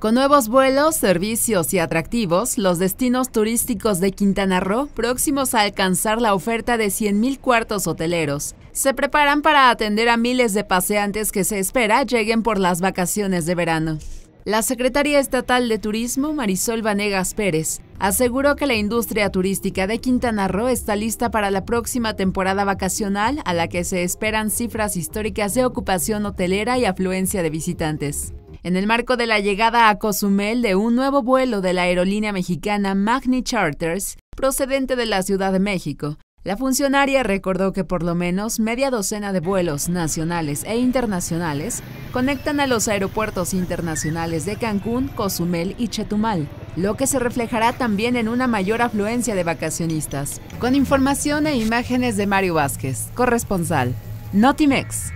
Con nuevos vuelos, servicios y atractivos, los destinos turísticos de Quintana Roo, próximos a alcanzar la oferta de 100.000 cuartos hoteleros, se preparan para atender a miles de paseantes que se espera lleguen por las vacaciones de verano. La secretaria estatal de Turismo, Marisol Vanegas Pérez, aseguró que la industria turística de Quintana Roo está lista para la próxima temporada vacacional, a la que se esperan cifras históricas de ocupación hotelera y afluencia de visitantes. En el marco de la llegada a Cozumel de un nuevo vuelo de la aerolínea mexicana Magni Charters, procedente de la Ciudad de México, la funcionaria recordó que por lo menos media docena de vuelos nacionales e internacionales conectan a los aeropuertos internacionales de Cancún, Cozumel y Chetumal, lo que se reflejará también en una mayor afluencia de vacacionistas. Con información e imágenes de Mario Vázquez, corresponsal, Notimex.